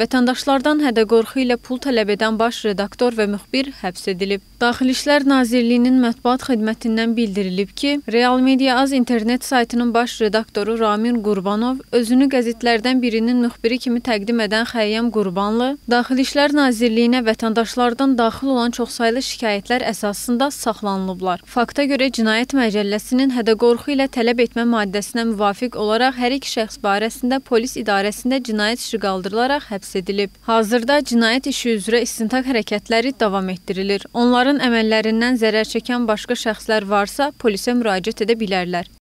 Vətəndaşlardan hədə-qorxu ilə pul tələb edən baş redaktor və müxbir həbs edilib. Daxili İşlər Nazirliyinin mətbuat xidmətindən bildirilib ki, Real Media Az internet saytının baş redaktoru Ramin Qurbanov özünü qəzetlərdən birinin müxbiri kimi təqdim edən Xəyyəm Qurbanlı Daxili İşlər Nazirliyinə vətəndaşlardan daxil olan çoxsaylı şikayətlər əsasında saxlanılıblar. Fakta görə Cinayət Məcəlləsinin hədə-qorxu ilə tələb etmə maddəsinə müvafiq olaraq hər iki şəxs barəsində polis idarəsində cinayət işi qaldırılaraq həbs həbs edilib. Hazırda cinayət işi üzrə istintaq hərəkətləri davam etdirilir. Onların əməllərindən zərər çəkən başqa şəxslər varsa, polisə müraciət edə bilərlər.